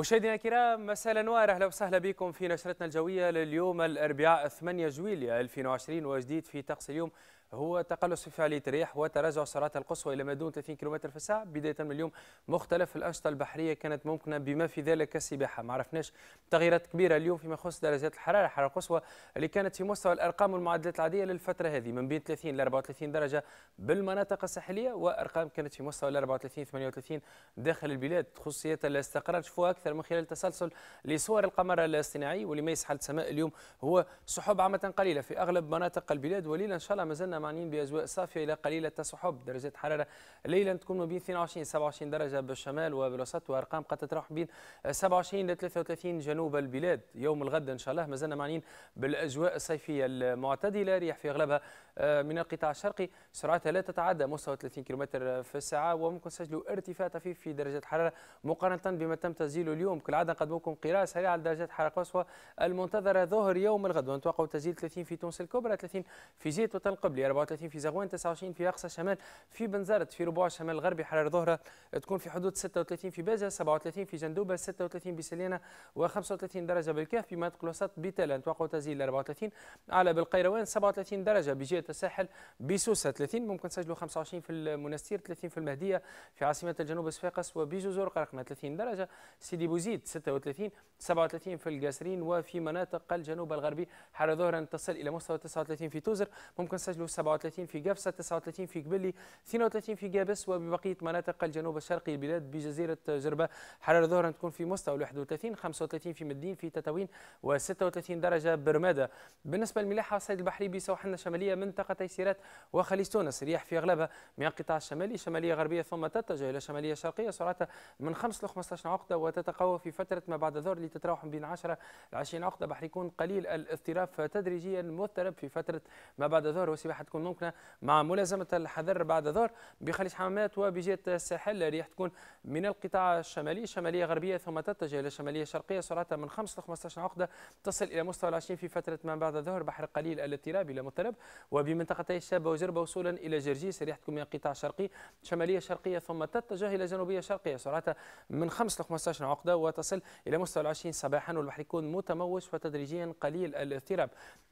مشاهدينا الكرام مساء وار اهلا وسهلا بكم في نشرتنا الجويه لليوم الاربعاء 8 جويليا 2020 وجديد في طقس اليوم هو تقلص في فعاليه الرياح وتراجع سرعتها القصوى الى ما دون 30 كم في الساعه بدايه من اليوم مختلف الانشطه البحريه كانت ممكنه بما في ذلك السباحه ما عرفناش تغييرات كبيره اليوم فيما يخص درجات الحراره الحراره القصوى اللي كانت في مستوى الارقام والمعدلات العاديه للفتره هذه من بين 30 ل 34 درجه بالمناطق الساحليه وارقام كانت في مستوى 34 38 داخل البلاد خصوصيات الاستقرار شفوها اكثر من خلال تسلسل لصور القمر الاصطناعي واللي ما يسحل السماء اليوم هو سحب عامه قليله في اغلب مناطق البلاد وليلا ان شاء الله ما زلنا معنيين بأجواء صافية إلى قليلة السحب درجة حرارة ليلا تكون ما بين 22 27 درجة بالشمال وبالوسط وأرقام قد تتراوح بين 27 ل 33 جنوب البلاد يوم الغد إن شاء الله مازلنا معنيين بالأجواء الصيفية المعتدلة ريح في أغلبها آه، من القطاع الشرقي سرعتها لا تتعدى مستوى 30 كم في الساعة وممكن تسجلوا ارتفاع طفيف في درجة الحرارة مقارنة بما تم تسجيله اليوم كالعادة نقدم لكم قراءة سريعة لدرجات الحرارة القصوى المنتظرة ظهر يوم الغد ونتوقع تسجيل 30 في تونس الكبرى 30 في زيت وتنقبلي 34 في زغوان 29 في اقصى شمال في بنزرت في ربوع الشمال الغربي حراره ظهره تكون في حدود 36 في بازا 37 في جندوبه 36 بسلينه و35 درجه بالكهف في مناطق الوسط بتالا نتوقع ل 34 على بالقيروان 37 درجه بجهه الساحل بسوسه 30 ممكن تسجلوا 25 في المنستير 30 في المهديه في عاصمه الجنوب صفاقس وبجزر قرقنه 30 درجه سيدي بوزيد 36 37 في القاسرين وفي مناطق الجنوب الغربي حراره ظهرا تصل الى مستوى 39 في توزر ممكن تسجلوا 37 في قفصة 39 في قبلي 32 في قابس وببقية مناطق الجنوب الشرقي البلاد بجزيرة جربة حرارة ظهرا تكون في مستوى 31 35 في مدين في تتوين و36 درجة برمادة بالنسبة للملاحة والصيد البحري بسوحنا الشمالية منطقة تيسيرات وخليج تونس رياح في أغلبها من القطاع الشمالي شمالية غربية ثم تتجه إلى شمالية شرقية سرعتها من 5 ل 15 عقدة وتتقوى في فترة ما بعد الظهر لتتراوح بين 10 ل 20 عقدة بحر يكون قليل الاضطراب تدريجيا مضطرب في فترة ما بعد الظهر وسباحة تكون ممكنه مع ملازمه الحذر بعد ظهر بخليج حمامات وبجهه الساحل ريح تكون من القطاع الشمالي شماليه غربيه ثم تتجه الى الشماليه الشرقيه سرعتها من 5 ل 15 عقده تصل الى مستوى 20 في فتره ما بعد الظهر بحر قليل الاضطراب الى مضطرب وبمنطقتي الشابه وجربه وصولا الى جرجيس ريح تكون من القطاع الشرقي شماليه شرقيه ثم تتجه الى جنوبيه شرقيه سرعتها من 5 ل 15 عقده وتصل الى مستوى 20 صباحا والبحر يكون متموج وتدريجيا قليل الاضطراب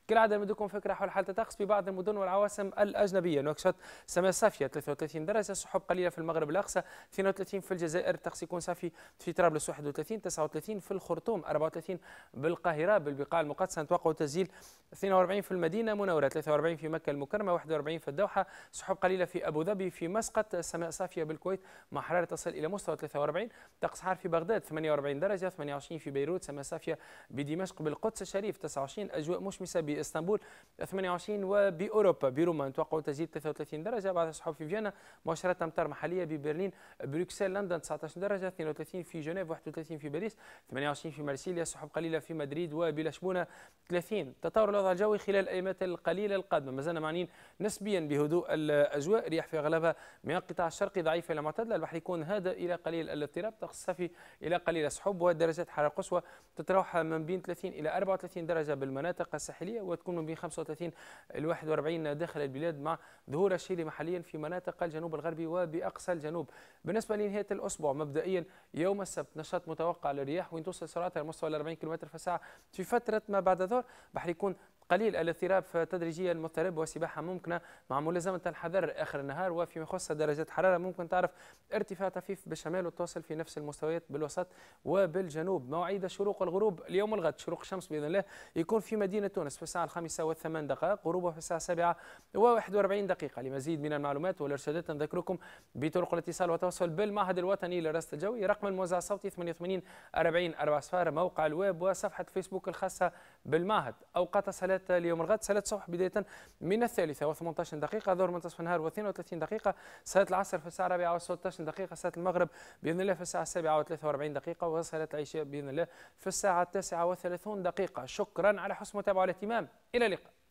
كالعادة نمدكم فكرة حول حالة الطقس في بعض المدن والعواصم الأجنبية نوكشوط سماء صافية 33 درجة سحب قليلة في المغرب الأقصى 32 في الجزائر الطقس يكون صافي في طرابلس 31 39 في الخرطوم 34 بالقاهرة بالبقاع المقدسة نتوقع تسجيل 42 في المدينة منورة 43 في مكة المكرمة 41 في الدوحة سحب قليلة في أبو ظبي في مسقط سماء صافية بالكويت مع حرارة تصل إلى مستوى 43 طقس حار في بغداد 48 درجة 28 في بيروت سماء صافية بدمشق بالقدس الشريف 29 أجواء مشمسة باسطنبول 28 وباوروبا بروما نتوقعوا تزيد 33 درجه بعد السحب في فيينا مؤشرات امطار محليه ببرلين بروكسل لندن 19 درجه 32 في جنيف 31 في باريس 28 في مارسيليا سحب قليله في مدريد وبلشبونه 30 تطور الوضع الجوي خلال الايامات القليله القادمه ما زلنا معنيين نسبيا بهدوء الاجواء رياح في اغلبها من القطاع الشرقي ضعيفه الى معتدله البحر يكون هذا الى قليل الاضطراب طقس صافي الى قليل السحب ودرجات حراره قصوى تتراوح من بين 30 الى 34 درجه بالمناطق الساحليه وتكون من بين 35 ل 41 داخل البلاد مع ظهور الشيلي محليا في مناطق الجنوب الغربي وبأقصى الجنوب بالنسبة لنهاية الأسبوع مبدئيا يوم السبت نشاط متوقع للرياح وين توصل سرعتها لمستوى 40 كم في الساعة في فترة ما بعد الظهر بحر يكون قليل الاضطراب فتدريجيا مضطرب والسباحة ممكنة مع ملازمة الحذر آخر النهار وفيما يخص درجات حراره ممكن تعرف ارتفاع طفيف بالشمال وتوصل في نفس المستويات بالوسط وبالجنوب مواعيد الشروق والغروب اليوم الغد شروق الشمس بإذن الله يكون في مدينة تونس في الساعة الخامسة والثمان دقائق غروبها في الساعة السابعة و41 دقيقة لمزيد من المعلومات والإرشادات نذكركم بطرق الاتصال والتواصل بالمعهد الوطني للرصد الجوي رقم الموزع الصوتي 88 40 4 موقع الويب وصفحة فيسبوك الخاصة بالمعهد أوقات صلاة مباريات اليوم الغد ساعة الصبح بداية من الثالثة و18 دقيقة دور منتصف النهار و32 دقيقة ساعة العصر في الساعة الرابعة و16 دقيقة ساعة المغرب بإذن الله في الساعة السابعة و43 دقيقة وصلاة العشاء بإذن الله في الساعة التاسعة التاسعة و30 دقيقة شكرا على حسن المتابعة والاهتمام إلى اللقاء